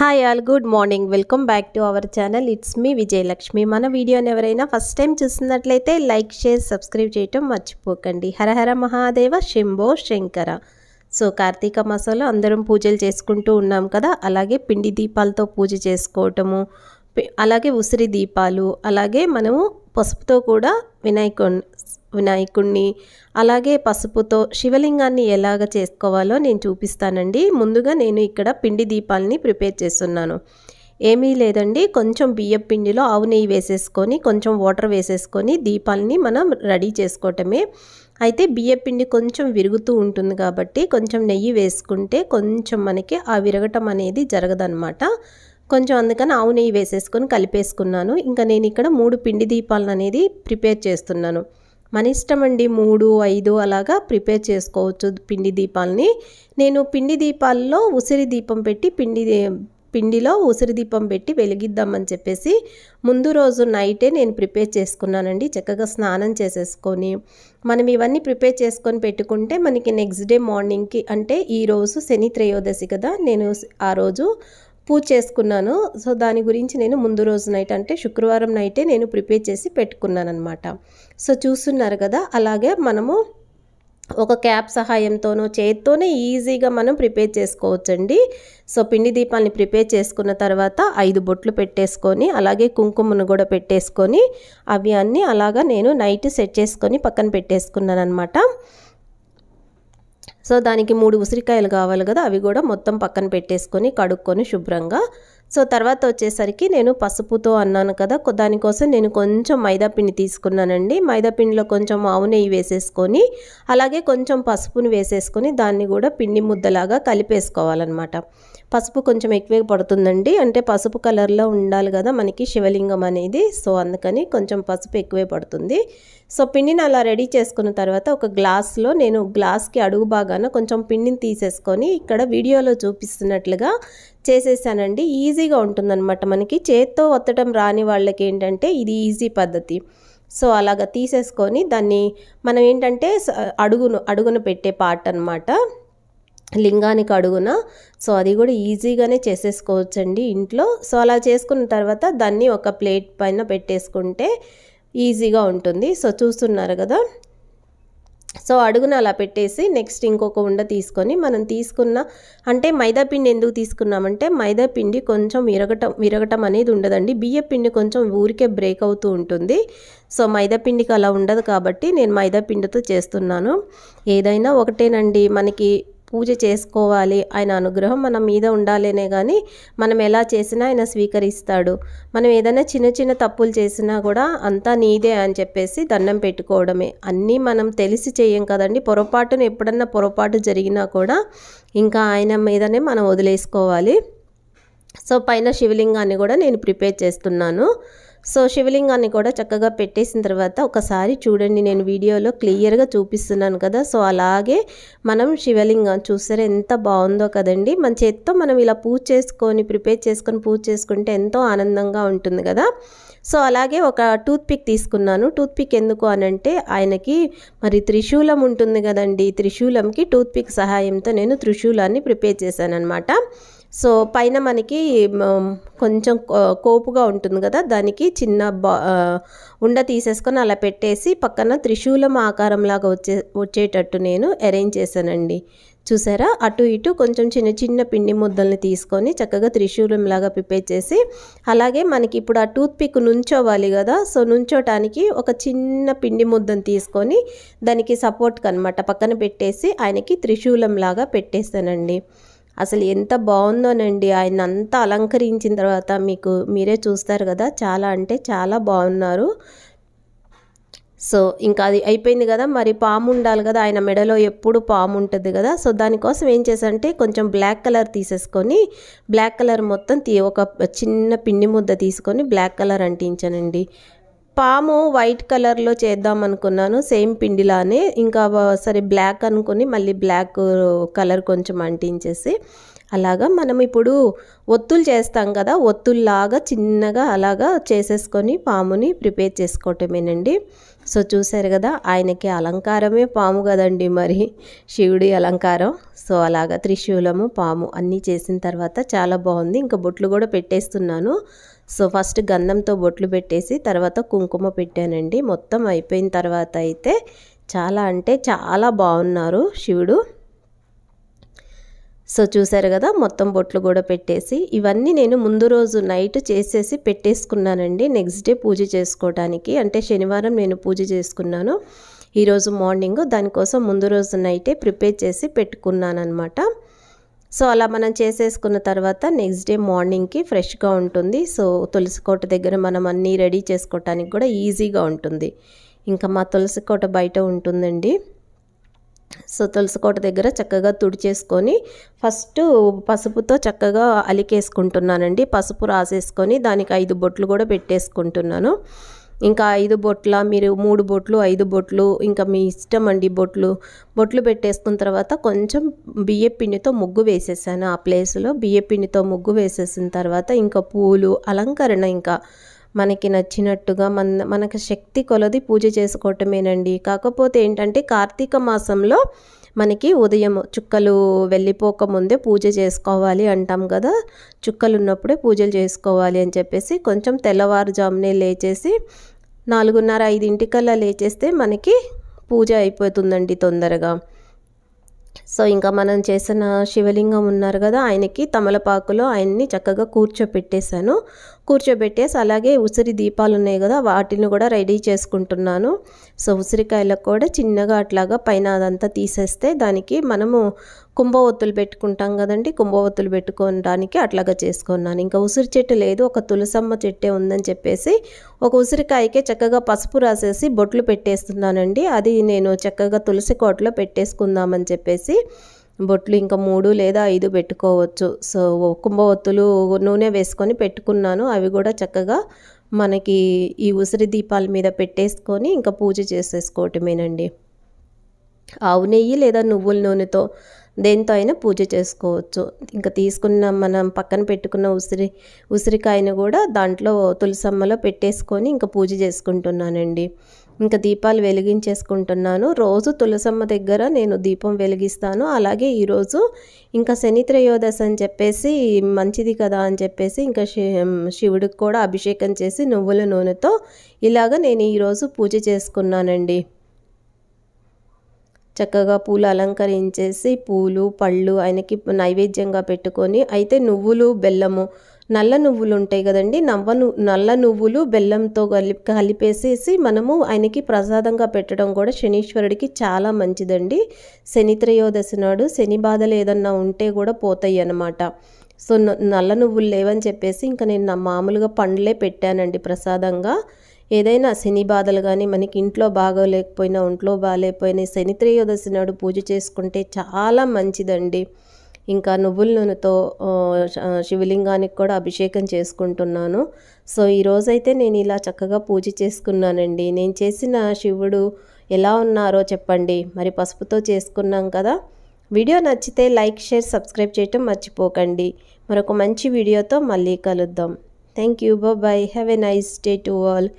hi all good morning welcome back to our channel it's me Vijayalakshmi మన వీడియోని ఎవరైనా first time చూస్తున్నట్లయితే like share subscribe చేయటం మర్చిపోకండి హరహర మహాదేవ శంభో శంకర సో కార్తీక మాసంలో అందరం పూజలు చేసుకుంటూ ఉన్నాం కదా అలాగే పిండి దీపాలతో పూజ చేసుకోవటము అలాగే ఉసిరి దీపాలు అలాగే మనము పసుపుతో కూడా వినాయకుని వినాయకుణ్ణి అలాగే పసుపుతో శివలింగాన్ని ఎలాగ చేసుకోవాలో నేను చూపిస్తానండి ముందుగా నేను ఇక్కడ పిండి దీపాలని ప్రిపేర్ చేస్తున్నాను ఏమీ లేదండి కొంచెం బియ్యం పిండిలో ఆవు నెయ్యి వేసేసుకొని కొంచెం వాటర్ వేసేసుకొని దీపాలని మనం రెడీ చేసుకోవటమే అయితే బియ్య పిండి కొంచెం విరుగుతూ ఉంటుంది కాబట్టి కొంచెం నెయ్యి వేసుకుంటే కొంచెం మనకి ఆ విరగటం అనేది జరగదనమాట కొంచెం అందుకని ఆవు నెయ్యి వేసేసుకొని కలిపేసుకున్నాను ఇంకా నేను ఇక్కడ మూడు పిండి దీపాలను అనేది ప్రిపేర్ చేస్తున్నాను మన ఇష్టం అండి మూడు ఐదు అలాగా ప్రిపేర్ చేసుకోవచ్చు పిండి దీపాలని నేను పిండి దీపాల్లో ఉసిరి దీపం పెట్టి పిండి పిండిలో ఉసిరి దీపం పెట్టి వెలిగిద్దామని చెప్పేసి ముందు రోజు నైటే నేను ప్రిపేర్ చేసుకున్నానండి చక్కగా స్నానం చేసేసుకొని మనం ఇవన్నీ ప్రిపేర్ చేసుకొని పెట్టుకుంటే మనకి నెక్స్ట్ డే మార్నింగ్కి అంటే ఈరోజు శని త్రయోదశి కదా నేను ఆ రోజు పూజ చేసుకున్నాను సో దాని గురించి నేను ముందు రోజు నైట్ అంటే శుక్రవారం నైటే నేను ప్రిపేర్ చేసి పెట్టుకున్నాను అనమాట సో చూస్తున్నారు కదా అలాగే మనము ఒక క్యాప్ సహాయంతోనో చేతితోనే ఈజీగా మనం ప్రిపేర్ చేసుకోవచ్చండి సో పిండి దీపాలని ప్రిపేర్ చేసుకున్న తర్వాత ఐదు బొట్లు పెట్టేసుకొని అలాగే కుంకుమను కూడా పెట్టేసుకొని అవి అన్నీ అలాగా నేను నైట్ సెట్ చేసుకొని పక్కన పెట్టేసుకున్నాను అనమాట సో దానికి మూడు ఉసిరికాయలు కావాలి కదా అవి కూడా మొత్తం పక్కన పెట్టేసుకొని కడుక్కొని శుభ్రంగా సో తర్వాత వచ్చేసరికి నేను పసుపుతో అన్నాను కదా దానికోసం నేను కొంచెం మైదాపిండి తీసుకున్నానండి మైదాపిండిలో కొంచెం ఆవు నెయ్యి వేసేసుకొని అలాగే కొంచెం పసుపుని వేసేసుకొని దాన్ని కూడా పిండి ముద్దలాగా కలిపేసుకోవాలన్నమాట పసుపు కొంచెం ఎక్కువ పడుతుందండి అంటే పసుపు కలర్లో ఉండాలి కదా మనకి శివలింగం అనేది సో అందుకని కొంచెం పసుపు ఎక్కువే పడుతుంది సో పిండిని అలా రెడీ చేసుకున్న తర్వాత ఒక గ్లాస్లో నేను గ్లాస్కి అడుగు బాగాన కొంచెం పిండిని తీసేసుకొని ఇక్కడ వీడియోలో చూపిస్తున్నట్లుగా చేసేసానండి ఈజీగా ఉంటుందన్నమాట మనకి చేత్తో ఒత్తడం రాని వాళ్ళకి ఏంటంటే ఇది ఈజీ పద్ధతి సో అలాగ తీసేసుకొని దాన్ని మనం ఏంటంటే అడుగును అడుగును పెట్టే పార్ట్ అనమాట లింగానికి అడుగున సో అది కూడా ఈజీగానే చేసేసుకోవచ్చండి ఇంట్లో సో అలా చేసుకున్న తర్వాత దాన్ని ఒక ప్లేట్ పైన పెట్టేసుకుంటే ఈజీగా ఉంటుంది సో చూస్తున్నారు కదా సో అడుగున అలా పెట్టేసి నెక్స్ట్ ఇంకొక ఉండ తీసుకొని మనం తీసుకున్న అంటే మైదాపిండి ఎందుకు తీసుకున్నామంటే మైదాపిండి కొంచెం విరగటం విరగటం అనేది ఉండదండి బియ్యపిండి కొంచెం ఊరికే బ్రేక్ అవుతూ ఉంటుంది సో మైదాపిండికి అలా ఉండదు కాబట్టి నేను మైదాపిండితో చేస్తున్నాను ఏదైనా ఒకటేనండి మనకి పూజ చేసుకోవాలి ఆయన అనుగ్రహం మన మీద ఉండాలనే కానీ మనం ఎలా చేసినా ఆయన స్వీకరిస్తాడు మనం ఏదైనా చిన్న చిన్న తప్పులు చేసినా కూడా అంతా నీదే అని చెప్పేసి దండం పెట్టుకోవడమే అన్నీ మనం తెలిసి చేయం కదండి పొరపాటున ఎప్పుడన్నా పొరపాటు జరిగినా కూడా ఇంకా ఆయన మీదనే మనం వదిలేసుకోవాలి సో పైన శివలింగాన్ని కూడా నేను ప్రిపేర్ చేస్తున్నాను సో శివలింగాన్ని కూడా చక్కగా పెట్టేసిన తర్వాత ఒకసారి చూడండి నేను వీడియోలో క్లియర్గా చూపిస్తున్నాను కదా సో అలాగే మనం శివలింగం చూసారా ఎంత బాగుందో కదండి మన చేతితో మనం ఇలా పూజ చేసుకొని ప్రిపేర్ చేసుకొని పూజ చేసుకుంటే ఎంతో ఆనందంగా ఉంటుంది కదా సో అలాగే ఒక టూత్ పిక్ తీసుకున్నాను టూత్ పిక్ ఎందుకు అనంటే ఆయనకి మరి త్రిశూలం ఉంటుంది కదండి త్రిశూలంకి టూత్ పిక్ సహాయంతో నేను త్రిశూలాన్ని ప్రిపేర్ చేశాను అనమాట సో పైన మనకి కొంచెం కోపుగా ఉంటుంది కదా దానికి చిన్న బా ఉండ తీసేసుకొని అలా పెట్టేసి పక్కన త్రిశూలం ఆకారంలాగా వచ్చే వచ్చేటట్టు నేను అరేంజ్ చేశానండి చూసారా అటు ఇటు కొంచెం చిన్న చిన్న పిండి ముద్దల్ని తీసుకొని చక్కగా త్రిశూలంలాగా ప్రిపేర్ చేసి అలాగే మనకి ఇప్పుడు ఆ టూత్ పిక్ నుంచోవాలి కదా సో నుంచోటానికి ఒక చిన్న పిండి ముద్దను తీసుకొని దానికి సపోర్ట్కి అనమాట పక్కన పెట్టేసి ఆయనకి త్రిశూలంలాగా పెట్టేశానండి అసలు ఎంత బాగుందోనండి ఆయన అంతా అలంకరించిన తర్వాత మీకు మీరే చూస్తారు కదా చాలా అంటే చాలా బాగున్నారు సో ఇంకా అది అయిపోయింది కదా మరి పాము ఉండాలి కదా ఆయన మెడలో ఎప్పుడు పాము ఉంటుంది కదా సో దానికోసం ఏం చేశారంటే కొంచెం బ్లాక్ కలర్ తీసేసుకొని బ్లాక్ కలర్ మొత్తం ఒక చిన్న పిండి ముద్ద తీసుకొని బ్లాక్ కలర్ అంటించానండి పాము వైట్ కలర్లో చేద్దాం అనుకున్నాను సేమ్ పిండిలానే ఇంకా సరే బ్లాక్ అనుకుని మళ్ళీ బ్లాక్ కలర్ కొంచెం అంటించేసి అలాగా మనం ఇప్పుడు ఒత్తులు చేస్తాం కదా ఒత్తుల్లాగా చిన్నగా అలాగా చేసేసుకొని పాముని ప్రిపేర్ చేసుకోవటమేనండి సో చూశారు కదా ఆయనకి అలంకారమే పాము కదండి మరి శివుడి అలంకారం సో అలాగా త్రిశూలము పాము అన్నీ చేసిన తర్వాత చాలా బాగుంది ఇంకా బొట్లు కూడా పెట్టేస్తున్నాను సో ఫస్ట్ గంధంతో బొట్లు పెట్టేసి తర్వాత కుంకుమ పెట్టానండి మొత్తం అయిపోయిన తర్వాత అయితే చాలా అంటే చాలా బాగున్నారు శివుడు సో చూసారు కదా మొత్తం బొట్లు కూడా పెట్టేసి ఇవన్నీ నేను ముందు రోజు నైట్ చేసేసి పెట్టేసుకున్నానండి నెక్స్ట్ డే పూజ చేసుకోవడానికి అంటే శనివారం నేను పూజ చేసుకున్నాను ఈరోజు మార్నింగ్ దానికోసం ముందు రోజు నైటే ప్రిపేర్ చేసి పెట్టుకున్నాను అనమాట సో అలా మనం చేసేసుకున్న తర్వాత నెక్స్ట్ డే మార్నింగ్కి ఫ్రెష్గా ఉంటుంది సో తులసి కోట దగ్గర మనం అన్నీ రెడీ చేసుకోవటానికి కూడా ఈజీగా ఉంటుంది ఇంకా మా తులసి కోట బయట ఉంటుందండి సో తులసికోట దగ్గర చక్కగా తుడిచేసుకొని ఫస్ట్ పసుపుతో చక్కగా అలికేసుకుంటున్నానండి పసుపు రాసేసుకొని దానికి ఐదు బొట్లు కూడా పెట్టేసుకుంటున్నాను ఇంకా ఐదు బొట్ల మీరు మూడు బొట్లు ఐదు బొట్లు ఇంకా మీ ఇష్టం అండి బొట్లు బొట్లు పెట్టేసుకున్న తర్వాత కొంచెం బియ్య పిండితో ముగ్గు వేసేసాను ఆ ప్లేస్లో బియ్య పిండితో ముగ్గు వేసేసిన తర్వాత ఇంకా పూలు అలంకరణ ఇంకా మనకి నచ్చినట్టుగా మన మనకు శక్తి కొలది పూజ చేసుకోవటమేనండి కాకపోతే ఏంటంటే కార్తీక మాసంలో మనకి ఉదయం చుక్కలు వెళ్ళిపోకముందే పూజ చేసుకోవాలి అంటాం కదా చుక్కలు ఉన్నప్పుడే పూజలు చేసుకోవాలి అని చెప్పేసి కొంచెం తెల్లవారుజామునే లేచేసి నాలుగున్నర ఐదింటికల్లా లేచేస్తే మనకి పూజ అయిపోతుందండి తొందరగా సో ఇంకా మనం చేసిన శివలింగం ఉన్నారు కదా ఆయనకి తమలపాకులో ఆయన్ని చక్కగా కూర్చోపెట్టేశాను కూర్చోబెట్టేసి అలాగే ఉసిరి దీపాలు ఉన్నాయి కదా వాటిని కూడా రెడీ చేసుకుంటున్నాను సో ఉసిరికాయలకు కూడా చిన్నగా అట్లాగా పైన అదంతా తీసేస్తే దానికి మనము కుంభవత్తులు పెట్టుకుంటాం కదండి కుంభవత్తులు పెట్టుకోవడానికి అట్లాగా చేసుకున్నాను ఇంకా ఉసిరి చెట్టు లేదు ఒక తులసమ్మ చెట్టే ఉందని చెప్పేసి ఒక ఉసిరికాయకే చక్కగా పసుపు రాసేసి బొట్లు పెట్టేస్తున్నానండి అది నేను చక్కగా తులసి కోటలో పెట్టేసుకుందామని చెప్పేసి బొట్లు ఇంకా మూడు లేదా ఐదు పెట్టుకోవచ్చు సో కుంభవత్తులు నూనె వేసుకొని పెట్టుకున్నాను అవి కూడా చక్కగా మనకి ఈ ఉసిరి దీపాల మీద పెట్టేసుకొని ఇంకా పూజ చేసేసుకోవటమేనండి ఆవు నెయ్యి లేదా నువ్వుల నూనెతో దేంతో అయినా పూజ చేసుకోవచ్చు ఇంకా తీసుకున్న మనం పక్కన పెట్టుకున్న ఉసిరి ఉసిరికాయను కూడా దాంట్లో తులసమ్మలో పెట్టేసుకొని ఇంకా పూజ చేసుకుంటున్నానండి ఇంకా దీపాలు వెలిగించేసుకుంటున్నాను రోజు తులసమ్మ దగ్గర నేను దీపం వెలిగిస్తాను అలాగే ఈరోజు ఇంకా శని త్రయోదశి అని చెప్పేసి మంచిది కదా అని చెప్పేసి ఇంకా శివుడికి కూడా అభిషేకం చేసి నువ్వుల నూనెతో ఇలాగ నేను ఈరోజు పూజ చేసుకున్నానండి చక్కగా పూలు అలంకరించేసి పూలు పళ్ళు ఆయనకి నైవేద్యంగా పెట్టుకొని అయితే నువ్వులు బెల్లము నల్ల నువ్వులు ఉంటాయి కదండి నవ్వ నల్ల నువ్వులు బెల్లంతో కలిపి కలిపేసేసి మనము ఆయనకి ప్రసాదంగా పెట్టడం కూడా శనీశ్వరుడికి చాలా మంచిదండి శని త్రయోదశి నాడు శని బాధలు ఏదన్నా ఉంటే కూడా పోతాయి అన్నమాట సో నల్ల నువ్వులు లేవని చెప్పేసి ఇంకా నేను నా మామూలుగా పండ్లే పెట్టానండి ప్రసాదంగా ఏదైనా శని బాధలు కానీ మనకి ఇంట్లో బాగోలేకపోయినా ఒంట్లో బాగాలేకపోయినా శని త్రయోదశి నాడు పూజ చేసుకుంటే చాలా మంచిదండి ఇంకా నువ్వుల నూనెతో శివలింగానికి కూడా అభిషేకం చేసుకుంటున్నాను సో ఈరోజైతే నేను ఇలా చక్కగా పూజ చేసుకున్నానండి నేను చేసిన శివుడు ఎలా ఉన్నారో చెప్పండి మరి పసుపుతో చేసుకున్నాం కదా వీడియో నచ్చితే లైక్ షేర్ సబ్స్క్రైబ్ చేయటం మర్చిపోకండి మరొక మంచి వీడియోతో మళ్ళీ కలుద్దాం thank you bye have a nice day to all